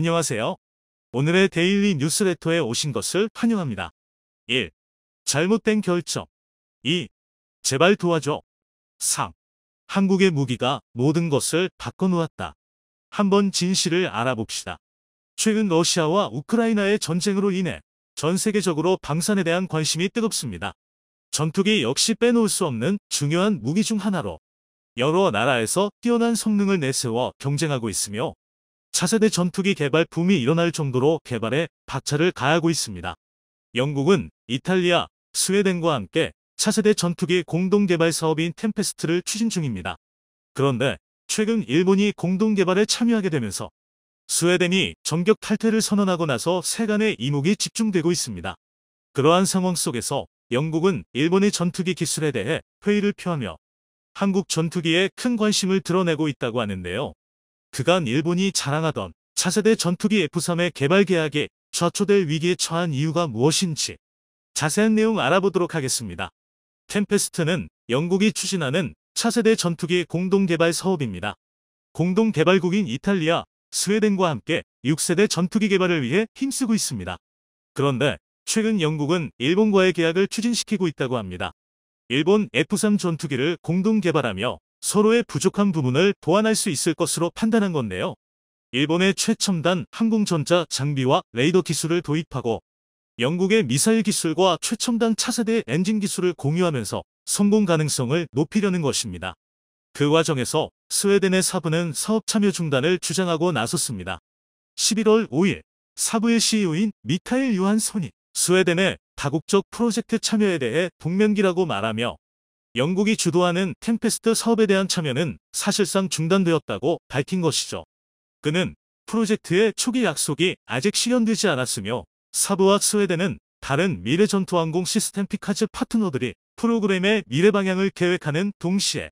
안녕하세요. 오늘의 데일리 뉴스레터에 오신 것을 환영합니다. 1. 잘못된 결정 2. 제발 도와줘 3. 한국의 무기가 모든 것을 바꿔놓았다. 한번 진실을 알아봅시다. 최근 러시아와 우크라이나의 전쟁으로 인해 전 세계적으로 방산에 대한 관심이 뜨겁습니다. 전투기 역시 빼놓을 수 없는 중요한 무기 중 하나로 여러 나라에서 뛰어난 성능을 내세워 경쟁하고 있으며 차세대 전투기 개발 붐이 일어날 정도로 개발에 박차를 가하고 있습니다. 영국은 이탈리아, 스웨덴과 함께 차세대 전투기 공동 개발 사업인 템페스트를 추진 중입니다. 그런데 최근 일본이 공동 개발에 참여하게 되면서 스웨덴이 전격 탈퇴를 선언하고 나서 세간의 이목이 집중되고 있습니다. 그러한 상황 속에서 영국은 일본의 전투기 기술에 대해 회의를 표하며 한국 전투기에 큰 관심을 드러내고 있다고 하는데요. 그간 일본이 자랑하던 차세대 전투기 F-3의 개발 계약에 좌초될 위기에 처한 이유가 무엇인지 자세한 내용 알아보도록 하겠습니다. 템페스트는 영국이 추진하는 차세대 전투기 의 공동개발 사업입니다. 공동개발국인 이탈리아, 스웨덴과 함께 6세대 전투기 개발을 위해 힘쓰고 있습니다. 그런데 최근 영국은 일본과의 계약을 추진시키고 있다고 합니다. 일본 F-3 전투기를 공동 개발하며 서로의 부족한 부분을 보완할 수 있을 것으로 판단한 건데요. 일본의 최첨단 항공전자 장비와 레이더 기술을 도입하고 영국의 미사일 기술과 최첨단 차세대 엔진 기술을 공유하면서 성공 가능성을 높이려는 것입니다. 그 과정에서 스웨덴의 사부는 사업 참여 중단을 주장하고 나섰습니다. 11월 5일 사부의 CEO인 미카엘 유한 손이 스웨덴의 다국적 프로젝트 참여에 대해 동명기라고 말하며 영국이 주도하는 템페스트 사업에 대한 참여는 사실상 중단되었다고 밝힌 것이죠. 그는 프로젝트의 초기 약속이 아직 실현되지 않았으며 사부와 스웨덴은 다른 미래 전투항공 시스템 피카즈 파트너들이 프로그램의 미래 방향을 계획하는 동시에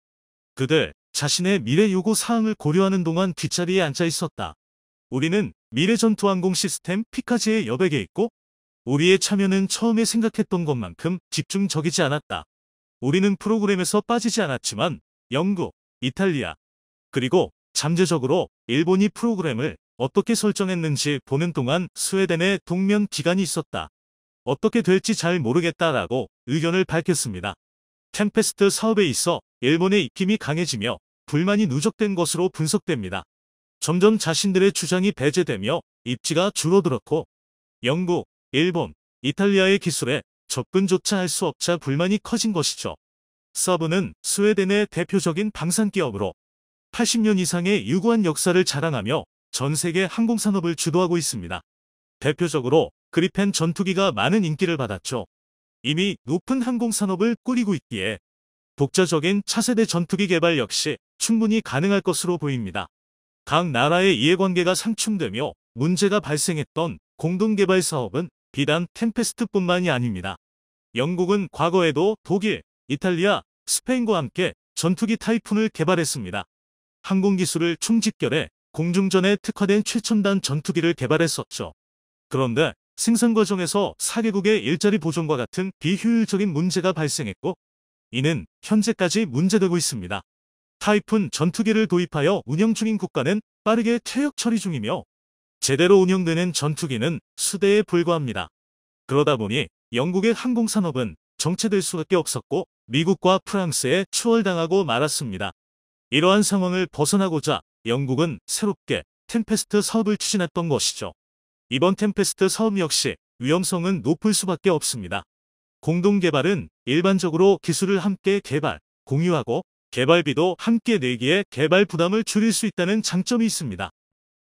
그들 자신의 미래 요구 사항을 고려하는 동안 뒷자리에 앉아 있었다. 우리는 미래 전투항공 시스템 피카즈의 여백에 있고 우리의 참여는 처음에 생각했던 것만큼 집중적이지 않았다. 우리는 프로그램에서 빠지지 않았지만 영국, 이탈리아, 그리고 잠재적으로 일본이 프로그램을 어떻게 설정했는지 보는 동안 스웨덴의 동면 기간이 있었다. 어떻게 될지 잘 모르겠다라고 의견을 밝혔습니다. 템페스트 사업에 있어 일본의 입김이 강해지며 불만이 누적된 것으로 분석됩니다. 점점 자신들의 주장이 배제되며 입지가 줄어들었고 영국, 일본, 이탈리아의 기술에 접근조차 할 수 없자 불만이 커진 것이죠. 서브는 스웨덴의 대표적인 방산 기업으로 80년 이상의 유구한 역사를 자랑하며 전 세계 항공산업을 주도하고 있습니다. 대표적으로 그리펜 전투기가 많은 인기를 받았죠. 이미 높은 항공산업을 꾸리고 있기에 독자적인 차세대 전투기 개발 역시 충분히 가능할 것으로 보입니다. 각 나라의 이해관계가 상충되며 문제가 발생했던 공동개발 사업은 비단 템페스트뿐만이 아닙니다. 영국은 과거에도 독일, 이탈리아, 스페인과 함께 전투기 타이푼을 개발했습니다. 항공기술을 총집결해 공중전에 특화된 최첨단 전투기를 개발했었죠. 그런데 생산 과정에서 4개국의 일자리 보존과 같은 비효율적인 문제가 발생했고 이는 현재까지 문제되고 있습니다. 타이푼 전투기를 도입하여 운영 중인 국가는 빠르게 퇴역 처리 중이며 제대로 운영되는 전투기는 수대에 불과합니다. 그러다 보니 영국의 항공산업은 정체될 수밖에 없었고 미국과 프랑스에 추월당하고 말았습니다. 이러한 상황을 벗어나고자 영국은 새롭게 템페스트 사업을 추진했던 것이죠. 이번 템페스트 사업 역시 위험성은 높을 수밖에 없습니다. 공동개발은 일반적으로 기술을 함께 개발, 공유하고 개발비도 함께 내기에 개발 부담을 줄일 수 있다는 장점이 있습니다.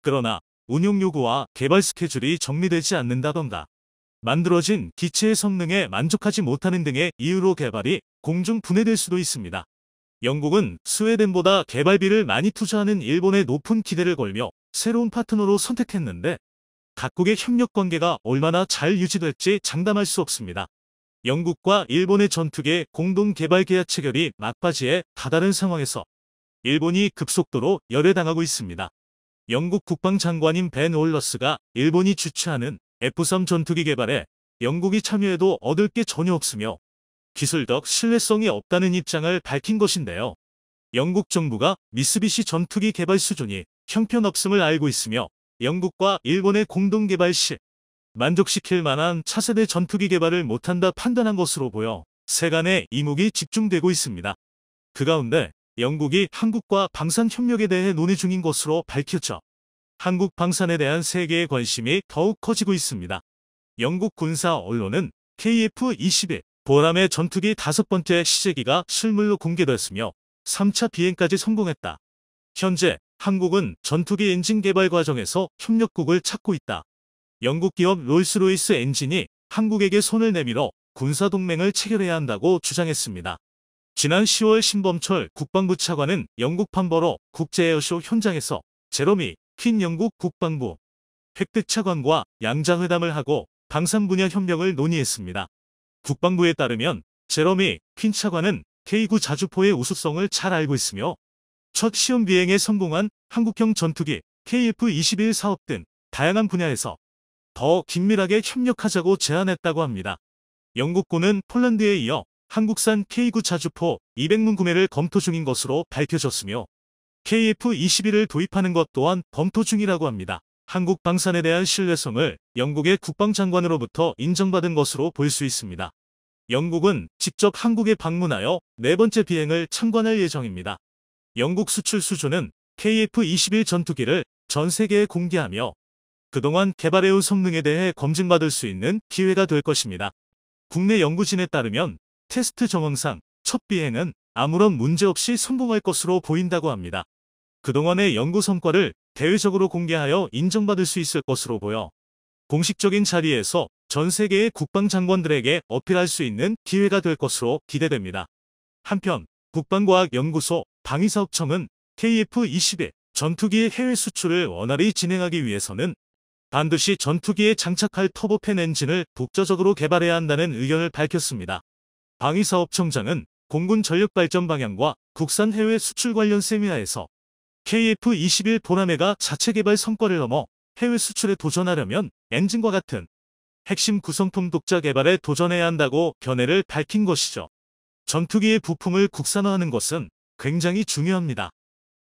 그러나 운용 요구와 개발 스케줄이 정리되지 않는다던가 만들어진 기체의 성능에 만족하지 못하는 등의 이유로 개발이 공중 분해될 수도 있습니다. 영국은 스웨덴보다 개발비를 많이 투자하는 일본에 높은 기대를 걸며 새로운 파트너로 선택했는데 각국의 협력 관계가 얼마나 잘 유지될지 장담할 수 없습니다. 영국과 일본의 전투계 공동 개발 계약 체결이 막바지에 다다른 상황에서 일본이 급속도로 열애당하고 있습니다. 영국 국방장관인 벤 올러스가 일본이 주최하는 F-3 전투기 개발에 영국이 참여해도 얻을 게 전혀 없으며 기술적 신뢰성이 없다는 입장을 밝힌 것인데요. 영국 정부가 미쓰비시 전투기 개발 수준이 형편없음을 알고 있으며 영국과 일본의 공동 개발 시 만족시킬 만한 차세대 전투기 개발을 못한다 판단한 것으로 보여 세간의 이목이 집중되고 있습니다. 그 가운데 영국이 한국과 방산 협력에 대해 논의 중인 것으로 밝혔죠. 한국 방산에 대한 세계의 관심이 더욱 커지고 있습니다. 영국 군사 언론은 KF-21 보람의 전투기 다섯 번째 시제기가 실물로 공개됐으며 3차 비행까지 성공했다. 현재 한국은 전투기 엔진 개발 과정에서 협력국을 찾고 있다. 영국 기업 롤스로이스 엔진이 한국에게 손을 내밀어 군사동맹을 체결해야 한다고 주장했습니다. 지난 10월 신범철 국방부 차관은 영국 판버로 국제에어쇼 현장에서 제러미 퀸 영국 국방부 획득 차관과 양자회담을 하고 방산 분야 협력을 논의했습니다. 국방부에 따르면 제러미 퀸 차관은 K9 자주포의 우수성을 잘 알고 있으며 첫 시험 비행에 성공한 한국형 전투기 KF-21 사업 등 다양한 분야에서 더 긴밀하게 협력하자고 제안했다고 합니다. 영국군은 폴란드에 이어 한국산 K9 자주포 200문 구매를 검토 중인 것으로 밝혀졌으며 KF-21을 도입하는 것 또한 검토 중이라고 합니다. 한국 방산에 대한 신뢰성을 영국의 국방장관으로부터 인정받은 것으로 볼 수 있습니다. 영국은 직접 한국에 방문하여 네 번째 비행을 참관할 예정입니다. 영국 수출 수준은 KF-21 전투기를 전 세계에 공개하며 그동안 개발해온 성능에 대해 검증받을 수 있는 기회가 될 것입니다. 국내 연구진에 따르면 테스트 정황상 첫 비행은 아무런 문제 없이 성공할 것으로 보인다고 합니다. 그동안의 연구 성과를 대외적으로 공개하여 인정받을 수 있을 것으로 보여 공식적인 자리에서 전 세계의 국방장관들에게 어필할 수 있는 기회가 될 것으로 기대됩니다. 한편 국방과학연구소 방위사업청은 KF-21 전투기의 해외 수출을 원활히 진행하기 위해서는 반드시 전투기에 장착할 터보팬 엔진을 독자적으로 개발해야 한다는 의견을 밝혔습니다. 방위사업청장은 공군 전력발전 방향과 국산 해외 수출 관련 세미나에서 KF-21 보라매가 자체 개발 성과를 넘어 해외 수출에 도전하려면 엔진과 같은 핵심 구성품 독자 개발에 도전해야 한다고 견해를 밝힌 것이죠. 전투기의 부품을 국산화하는 것은 굉장히 중요합니다.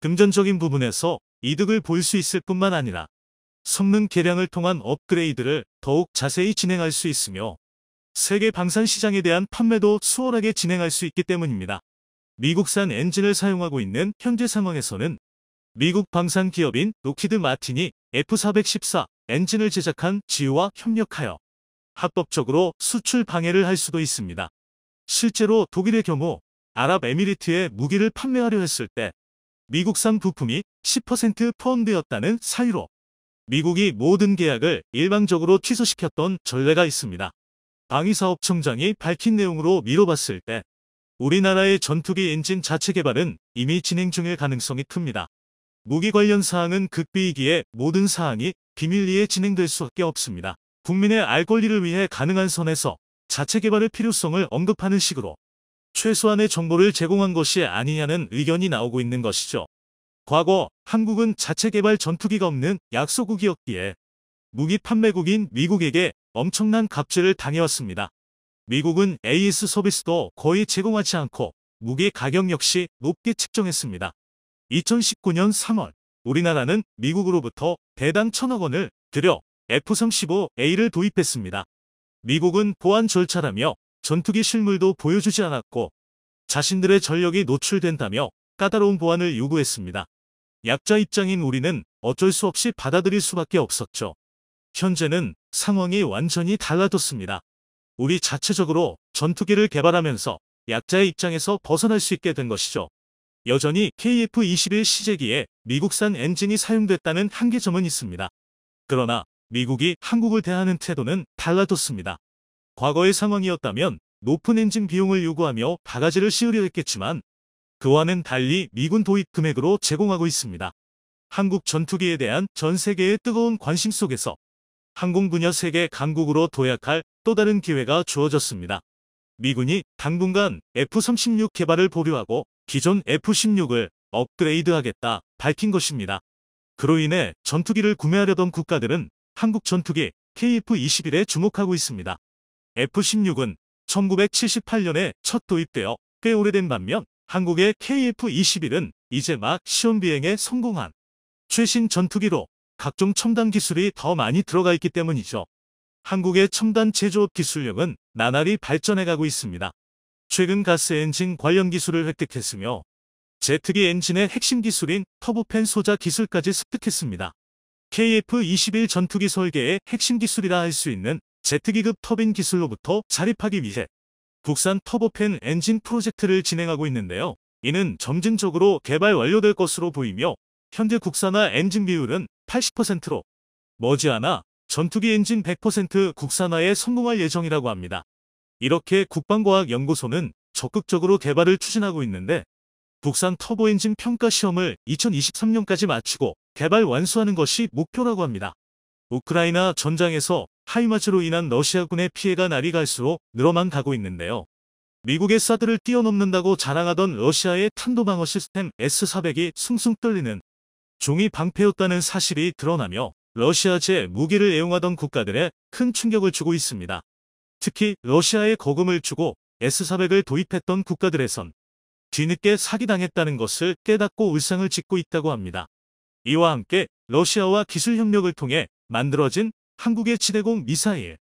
금전적인 부분에서 이득을 볼 수 있을 뿐만 아니라 성능 개량을 통한 업그레이드를 더욱 자세히 진행할 수 있으며 세계 방산 시장에 대한 판매도 수월하게 진행할 수 있기 때문입니다. 미국산 엔진을 사용하고 있는 현재 상황에서는 미국 방산 기업인 노키드 마틴이 F414 엔진을 제작한 지우와 협력하여 합법적으로 수출 방해를 할 수도 있습니다. 실제로 독일의 경우 아랍에미리트에 무기를 판매하려 했을 때 미국산 부품이 10% 포함되었다는 사유로 미국이 모든 계약을 일방적으로 취소시켰던 전례가 있습니다. 방위사업청장이 밝힌 내용으로 미뤄봤을 때 우리나라의 전투기 엔진 자체 개발은 이미 진행 중일 가능성이 큽니다. 무기 관련 사항은 극비이기에 모든 사항이 비밀리에 진행될 수밖에 없습니다. 국민의 알 권리를 위해 가능한 선에서 자체 개발의 필요성을 언급하는 식으로 최소한의 정보를 제공한 것이 아니냐는 의견이 나오고 있는 것이죠. 과거 한국은 자체 개발 전투기가 없는 약소국이었기에 무기 판매국인 미국에게 엄청난 갑질을 당해왔습니다. 미국은 AS 서비스도 거의 제공하지 않고 무기 가격 역시 높게 측정했습니다. 2019년 3월 우리나라는 미국으로부터 대당 천억 원을 들여 F-35A를 도입했습니다. 미국은 보안 절차라며 전투기 실물도 보여주지 않았고 자신들의 전력이 노출된다며 까다로운 보안을 요구했습니다. 약자 입장인 우리는 어쩔 수 없이 받아들일 수밖에 없었죠. 현재는 상황이 완전히 달라졌습니다. 우리 자체적으로 전투기를 개발하면서 약자의 입장에서 벗어날 수 있게 된 것이죠. 여전히 KF-21 시제기에 미국산 엔진이 사용됐다는 한계점은 있습니다. 그러나 미국이 한국을 대하는 태도는 달라졌습니다. 과거의 상황이었다면 높은 엔진 비용을 요구하며 바가지를 씌우려 했겠지만 그와는 달리 미군 도입 금액으로 제공하고 있습니다. 한국 전투기에 대한 전 세계의 뜨거운 관심 속에서 항공분야 세계 강국으로 도약할 또 다른 기회가 주어졌습니다. 미군이 당분간 F-36 개발을 보류하고 기존 F-16을 업그레이드하겠다 밝힌 것입니다. 그로 인해 전투기를 구매하려던 국가들은 한국 전투기 KF-21에 주목하고 있습니다. F-16은 1978년에 첫 도입되어 꽤 오래된 반면 한국의 KF-21은 이제 막 시험 비행에 성공한 최신 전투기로 각종 첨단 기술이 더 많이 들어가 있기 때문이죠. 한국의 첨단 제조업 기술력은 나날이 발전해가고 있습니다. 최근 가스 엔진 관련 기술을 획득했으며 제트기 엔진의 핵심 기술인 터보팬 소자 기술까지 습득했습니다. KF-21 전투기 설계의 핵심 기술이라 할 수 있는 제트기급 터빈 기술로부터 자립하기 위해 국산 터보팬 엔진 프로젝트를 진행하고 있는데요. 이는 점진적으로 개발 완료될 것으로 보이며 현재 국산화 엔진 비율은 80%로 머지않아 전투기 엔진 100% 국산화에 성공할 예정이라고 합니다. 이렇게 국방과학연구소는 적극적으로 개발을 추진하고 있는데 국산 터보 엔진 평가 시험을 2023년까지 마치고 개발 완수하는 것이 목표라고 합니다. 우크라이나 전장에서 하이마즈로 인한 러시아군의 피해가 날이 갈수록 늘어만 가고 있는데요. 미국의 사드를 뛰어넘는다고 자랑하던 러시아의 탄도방어 시스템 S-400이 숭숭 떨리는 종이 방패였다는 사실이 드러나며 러시아제 무기를 애용하던 국가들에 큰 충격을 주고 있습니다. 특히 러시아에 거금을 주고 S400을 도입했던 국가들에선 뒤늦게 사기당했다는 것을 깨닫고 울상을 짓고 있다고 합니다. 이와 함께 러시아와 기술 협력을 통해 만들어진 한국의 지대공 미사일,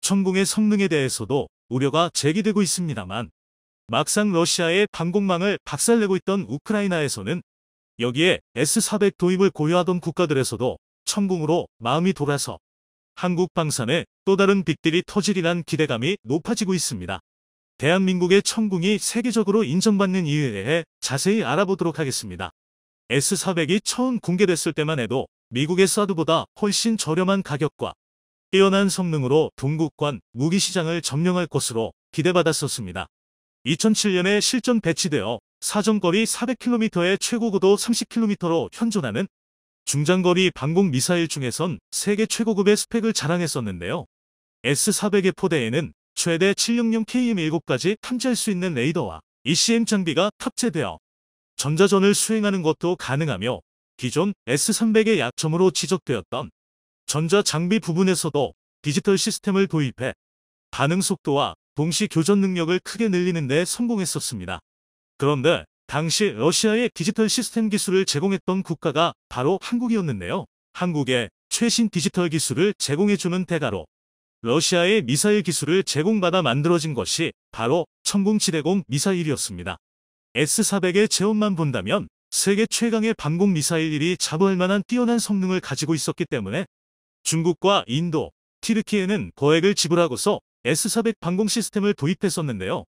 천공의 성능에 대해서도 우려가 제기되고 있습니다만 막상 러시아의 방공망을 박살내고 있던 우크라이나에서는 여기에 S400 도입을 고려하던 국가들에서도 천궁으로 마음이 돌아서 한국 방산에 또 다른 빅딜이 터질이란 기대감이 높아지고 있습니다. 대한민국의 천궁이 세계적으로 인정받는 이유에 대해 자세히 알아보도록 하겠습니다. S400이 처음 공개됐을 때만 해도 미국의 사드보다 훨씬 저렴한 가격과 뛰어난 성능으로 동국관 무기시장을 점령할 것으로 기대받았었습니다. 2007년에 실전 배치되어 사정거리 400km의 최고고도 30km로 현존하는 중장거리 방공 미사일 중에선 세계 최고급의 스펙을 자랑했었는데요. S400의 포대에는 최대 760KM7까지 탐지할 수 있는 레이더와 ECM 장비가 탑재되어 전자전을 수행하는 것도 가능하며 기존 S300의 약점으로 지적되었던 전자 장비 부분에서도 디지털 시스템을 도입해 반응 속도와 동시 교전 능력을 크게 늘리는 데 성공했었습니다. 그런데 당시 러시아의 디지털 시스템 기술을 제공했던 국가가 바로 한국이었는데요. 한국의 최신 디지털 기술을 제공해주는 대가로 러시아의 미사일 기술을 제공받아 만들어진 것이 바로 천공7대공 미사일이었습니다. S400의 제원만 본다면 세계 최강의 방공 미사일이 자부할 만한 뛰어난 성능을 가지고 있었기 때문에 중국과 인도, 티르키에는 거액을 지불하고서 S400 방공 시스템을 도입했었는데요.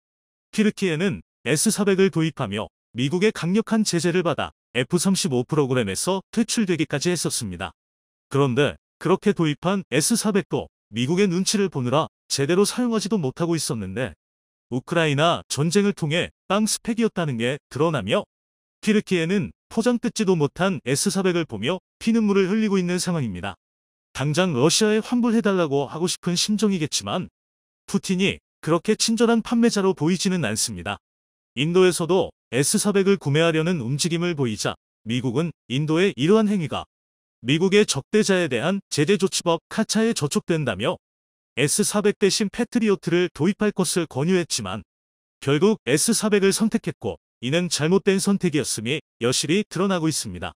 티르키에는 S400을 도입하며 미국의 강력한 제재를 받아 F-35 프로그램에서 퇴출되기까지 했었습니다. 그런데 그렇게 도입한 S-400도 미국의 눈치를 보느라 제대로 사용하지도 못하고 있었는데 우크라이나 전쟁을 통해 빵 스펙이었다는 게 드러나며 키르키에는 포장 뜯지도 못한 S400을 보며 피눈물을 흘리고 있는 상황입니다. 당장 러시아에 환불해달라고 하고 싶은 심정이겠지만 푸틴이 그렇게 친절한 판매자로 보이지는 않습니다. 인도에서도 S400을 구매하려는 움직임을 보이자 미국은 인도의 이러한 행위가 미국의 적대자에 대한 제재조치법 카차에 저촉된다며 S400 대신 패트리오트를 도입할 것을 권유했지만 결국 S400을 선택했고 이는 잘못된 선택이었음이 여실히 드러나고 있습니다.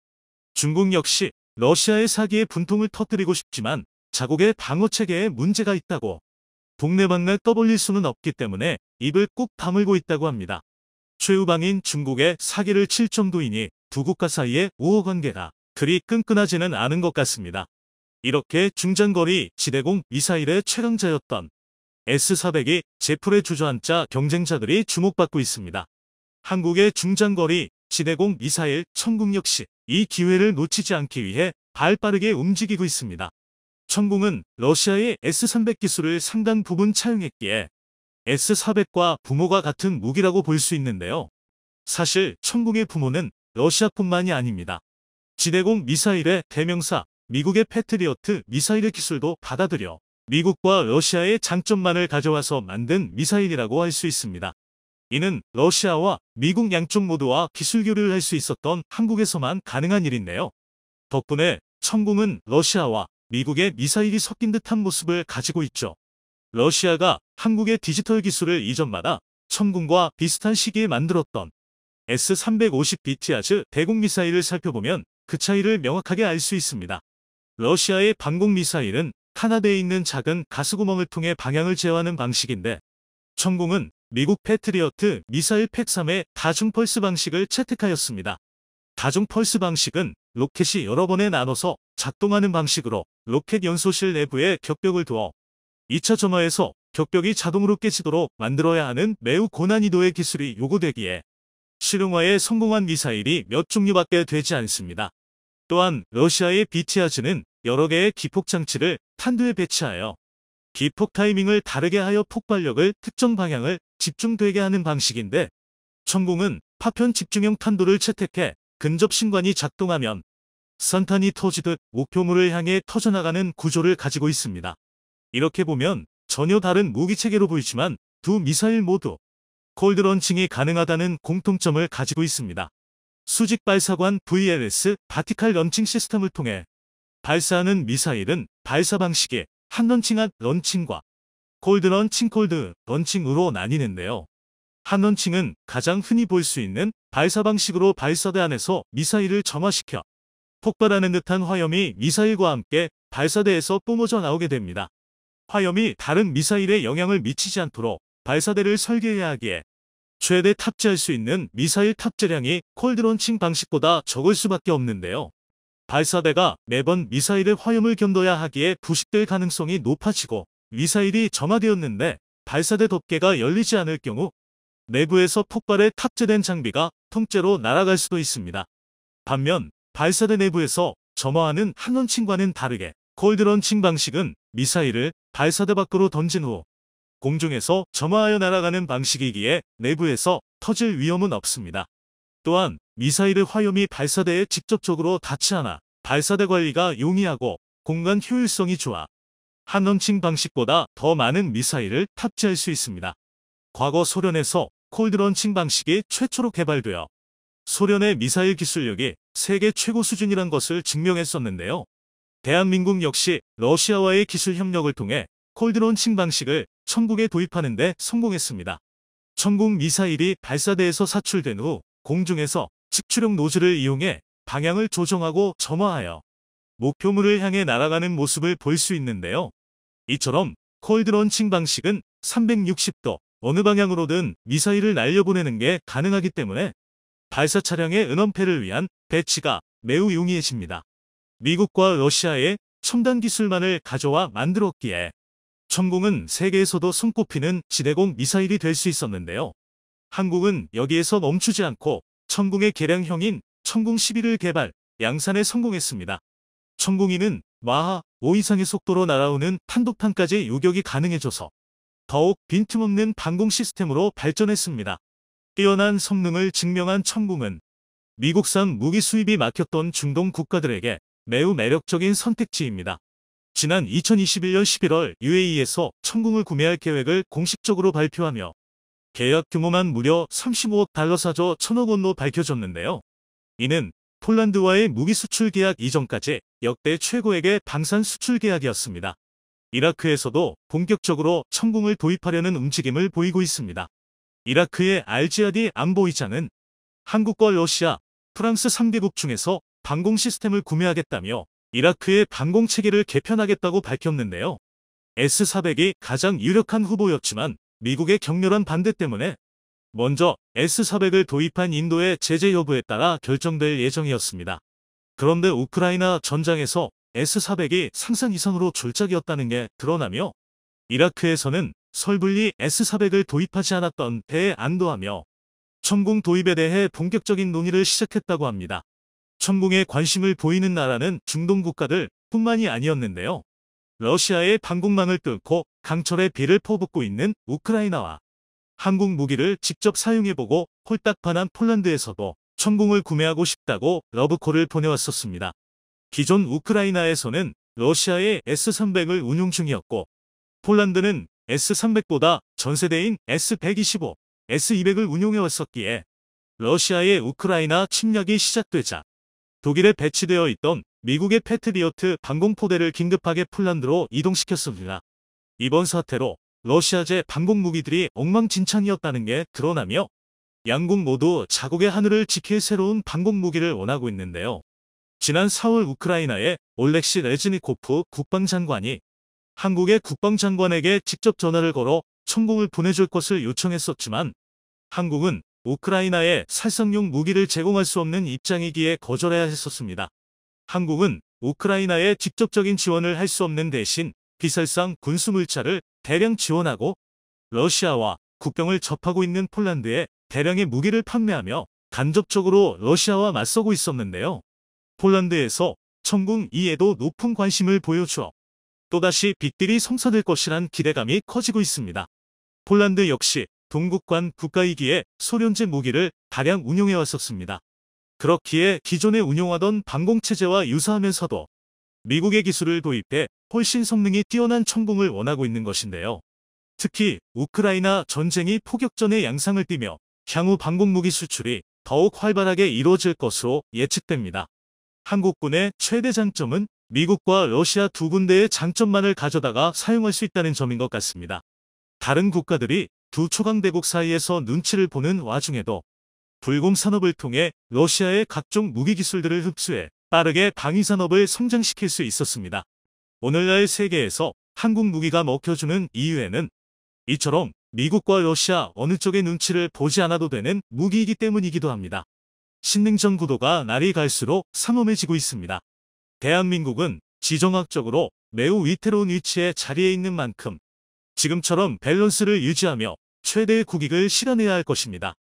중국 역시 러시아의 사기에 분통을 터뜨리고 싶지만 자국의 방어체계에 문제가 있다고 동네방네 떠벌릴 수는 없기 때문에 입을 꾹 다물고 있다고 합니다. 최우방인 중국의 사기를 칠 정도이니 부국가 사이에 우호관계가 그리 끈끈하지는 않은 것 같습니다. 이렇게 중장거리 지대공 미사일의 최강자였던 S-400이 제풀에 주저앉자 경쟁자들이 주목받고 있습니다. 한국의 중장거리 지대공 미사일 천궁 역시 이 기회를 놓치지 않기 위해 발빠르게 움직이고 있습니다. 천궁은 러시아의 S-300 기술을 상당 부분 차용했기에 S400과 부모가 같은 무기라고 볼 수 있는데요. 사실 천궁의 부모는 러시아뿐만이 아닙니다. 지대공 미사일의 대명사 미국의 패트리어트 미사일의 기술도 받아들여 미국과 러시아의 장점만을 가져와서 만든 미사일이라고 할 수 있습니다. 이는 러시아와 미국 양쪽 모두와 기술 교류를 할 수 있었던 한국에서만 가능한 일인데요. 덕분에 천궁은 러시아와 미국의 미사일이 섞인 듯한 모습을 가지고 있죠. 러시아가 한국의 디지털 기술을 이전마다 천군과 비슷한 시기에 만들었던 S-350BT아즈 대공미사일을 살펴보면 그 차이를 명확하게 알 수 있습니다. 러시아의 방공미사일은 카나다에 있는 작은 가스구멍을 통해 방향을 제어하는 방식인데 천공은 미국 패트리어트 미사일 팩3의 다중펄스 방식을 채택하였습니다. 다중펄스 방식은 로켓이 여러 번에 나눠서 작동하는 방식으로 로켓 연소실 내부에 격벽을 두어 2차 전화에서 격벽이 자동으로 깨지도록 만들어야 하는 매우 고난이도의 기술이 요구되기에 실용화에 성공한 미사일이 몇 종류밖에 되지 않습니다. 또한 러시아의 비티아즈는 여러 개의 기폭장치를 탄두에 배치하여 기폭 타이밍을 다르게 하여 폭발력을 특정 방향을 집중되게 하는 방식인데 천공은 파편 집중형 탄두를 채택해 근접신관이 작동하면 선탄이 터지듯 목표물을 향해 터져나가는 구조를 가지고 있습니다. 이렇게 보면 전혀 다른 무기체계로 보이지만 두 미사일 모두 콜드런칭이 가능하다는 공통점을 가지고 있습니다. 수직 발사관 VLS 바티칼 런칭 시스템을 통해 발사하는 미사일은 발사 방식이 한 런칭한 런칭과 콜드 런칭 콜드 런칭으로 나뉘는데요. 한 런칭은 가장 흔히 볼 수 있는 발사 방식으로 발사대 안에서 미사일을 정화시켜 폭발하는 듯한 화염이 미사일과 함께 발사대에서 뿜어져 나오게 됩니다. 화염이 다른 미사일에 영향을 미치지 않도록 발사대를 설계해야 하기에 최대 탑재할 수 있는 미사일 탑재량이 콜드론칭 방식보다 적을 수밖에 없는데요. 발사대가 매번 미사일의 화염을 견뎌야 하기에 부식될 가능성이 높아지고 미사일이 점화되었는데 발사대 덮개가 열리지 않을 경우 내부에서 폭발에 탑재된 장비가 통째로 날아갈 수도 있습니다. 반면 발사대 내부에서 점화하는 한론칭과는 다르게 콜드런칭 방식은 미사일을 발사대 밖으로 던진 후 공중에서 점화하여 날아가는 방식이기에 내부에서 터질 위험은 없습니다. 또한 미사일의 화염이 발사대에 직접적으로 닿지 않아 발사대 관리가 용이하고 공간 효율성이 좋아 한 런칭 방식보다 더 많은 미사일을 탑재할 수 있습니다. 과거 소련에서 콜드 런칭 방식이 최초로 개발되어 소련의 미사일 기술력이 세계 최고 수준이란 것을 증명했었는데요. 대한민국 역시 러시아와의 기술 협력을 통해 콜드론칭 방식을 천국에 도입하는 데 성공했습니다. 천국 미사일이 발사대에서 사출된 후 공중에서 직추력 노즐을 이용해 방향을 조정하고 점화하여 목표물을 향해 날아가는 모습을 볼 수 있는데요. 이처럼 콜드런칭 방식은 360도 어느 방향으로든 미사일을 날려보내는 게 가능하기 때문에 발사 차량의 은원패를 위한 배치가 매우 용이해집니다. 미국과 러시아의 첨단 기술만을 가져와 만들었기에 천공은 세계에서도 손꼽히는 지대공 미사일이 될 수 있었는데요. 한국은 여기에서 멈추지 않고 천공의 개량형인 천궁 11을 개발, 양산에 성공했습니다. 천공이는 마하 5 이상의 속도로 날아오는 탄도탄까지 요격이 가능해져서 더욱 빈틈없는 방공 시스템으로 발전했습니다. 뛰어난 성능을 증명한 천공은 미국산 무기 수입이 막혔던 중동 국가들에게 매우 매력적인 선택지입니다. 지난 2021년 11월 UAE에서 천궁을 구매할 계획을 공식적으로 발표하며 계약 규모만 무려 35억 달러 사저 1천억 원로 밝혀졌는데요. 이는 폴란드와의 무기 수출 계약 이전까지 역대 최고액의 방산 수출 계약이었습니다. 이라크에서도 본격적으로 천궁을 도입하려는 움직임을 보이고 있습니다. 이라크의 알지아디 안보이장은 한국과 러시아, 프랑스 3개국 중에서 방공 시스템을 구매하겠다며 이라크의 방공 체계를 개편하겠다고 밝혔는데요. S-400이 가장 유력한 후보였지만 미국의 격렬한 반대 때문에 먼저 S-400을 도입한 인도의 제재 여부에 따라 결정될 예정이었습니다. 그런데 우크라이나 전장에서 S-400이 상상 이상으로 졸작이었다는 게 드러나며 이라크에서는 설불리 S-400을 도입하지 않았던 배에 안도하며 천공 도입에 대해 본격적인 논의를 시작했다고 합니다. 천공에 관심을 보이는 나라는 중동 국가들 뿐만이 아니었는데요. 러시아의 방공망을 뚫고 강철의 비를 퍼붓고 있는 우크라이나와 한국 무기를 직접 사용해보고 홀딱 반한 폴란드에서도 천공을 구매하고 싶다고 러브콜을 보내왔었습니다. 기존 우크라이나에서는 러시아의 S-300을 운용 중이었고 폴란드는 S-300보다 전세대인 S-125, S-200을 운용해왔었기에 러시아의 우크라이나 침략이 시작되자 독일에 배치되어 있던 미국의 패트리어트 방공포대를 긴급하게 폴란드로 이동시켰습니다. 이번 사태로 러시아제 방공무기들이 엉망진창이었다는 게 드러나며 양국 모두 자국의 하늘을 지킬 새로운 방공무기를 원하고 있는데요. 지난 4월 우크라이나의 올렉시 레즈니코프 국방장관이 한국의 국방장관에게 직접 전화를 걸어 천국을 보내줄 것을 요청했었지만 한국은 우크라이나에 살상용 무기를 제공할 수 없는 입장이기에 거절해야 했었습니다. 한국은 우크라이나에 직접적인 지원을 할 수 없는 대신 비살상 군수물자를 대량 지원하고 러시아와 국경을 접하고 있는 폴란드에 대량의 무기를 판매하며 간접적으로 러시아와 맞서고 있었는데요. 폴란드에서 천궁 이에도 높은 관심을 보여주어 또다시 빅딜이 성사될 것이란 기대감이 커지고 있습니다. 폴란드 역시 동국관 국가이기에 소련제 무기를 다량 운용해 왔었습니다. 그렇기에 기존에 운용하던 방공체제와 유사하면서도 미국의 기술을 도입해 훨씬 성능이 뛰어난 천공을 원하고 있는 것인데요. 특히 우크라이나 전쟁이 포격전의 양상을 띠며 향후 방공무기 수출이 더욱 활발하게 이루어질 것으로 예측됩니다. 한국군의 최대 장점은 미국과 러시아 두 군데의 장점만을 가져다가 사용할 수 있다는 점인 것 같습니다. 다른 국가들이 두 초강대국 사이에서 눈치를 보는 와중에도 불공 산업을 통해 러시아의 각종 무기 기술들을 흡수해 빠르게 방위 산업을 성장시킬 수 있었습니다. 오늘날 세계에서 한국 무기가 먹혀주는 이유에는 이처럼 미국과 러시아 어느 쪽의 눈치를 보지 않아도 되는 무기이기 때문이기도 합니다. 신냉전 구도가 날이 갈수록 상엄해지고 있습니다. 대한민국은 지정학적으로 매우 위태로운 위치에 자리에 있는 만큼 지금처럼 밸런스를 유지하며 최대의 국익을 실현해야 할 것입니다.